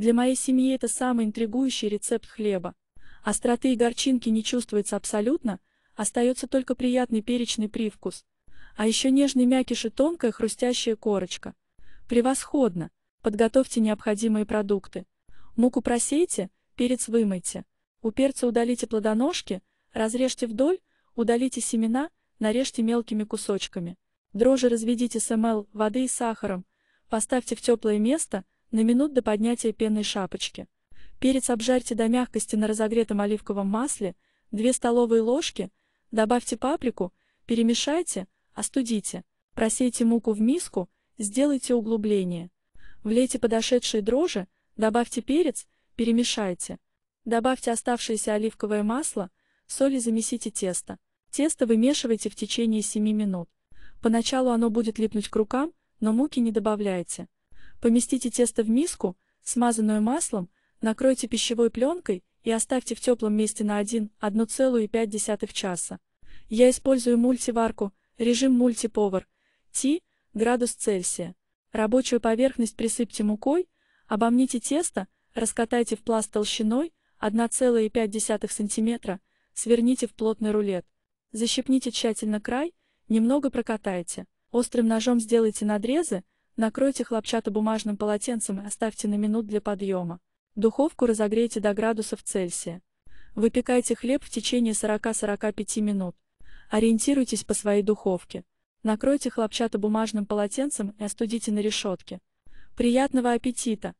Для моей семьи это самый интригующий рецепт хлеба. Остроты и горчинки не чувствуется абсолютно, остается только приятный перечный привкус. А еще нежный мякиш и тонкая хрустящая корочка. Превосходно! Подготовьте необходимые продукты. Муку просейте, перец вымойте. У перца удалите плодоножки, разрежьте вдоль, удалите семена, нарежьте мелкими кусочками. Дрожжи разведите с мл воды и сахаром, поставьте в теплое место, на минут до поднятия пенной шапочки. Перец обжарьте до мягкости на разогретом оливковом масле, 2 столовые ложки, добавьте паприку, перемешайте, остудите. Просейте муку в миску, сделайте углубление. Влейте подошедшие дрожжи, добавьте перец, перемешайте. Добавьте оставшееся оливковое масло, соль и замесите тесто. Тесто вымешивайте в течение 7 минут. Поначалу оно будет липнуть к рукам, но муки не добавляйте. Поместите тесто в миску, смазанную маслом, накройте пищевой пленкой и оставьте в теплом месте на 1-1,5 часа. Я использую мультиварку, режим мультиповар, Ти, градус Цельсия. Рабочую поверхность присыпьте мукой, обомните тесто, раскатайте в пласт толщиной 1,5 см, сверните в плотный рулет. Защипните тщательно край, немного прокатайте. Острым ножом сделайте надрезы, Накройте хлопчато-бумажным полотенцем и оставьте на минут для подъема. Духовку разогрейте до градусов Цельсия. Выпекайте хлеб в течение 40-45 минут. Ориентируйтесь по своей духовке. Накройте хлопчато-бумажным полотенцем и остудите на решетке. Приятного аппетита!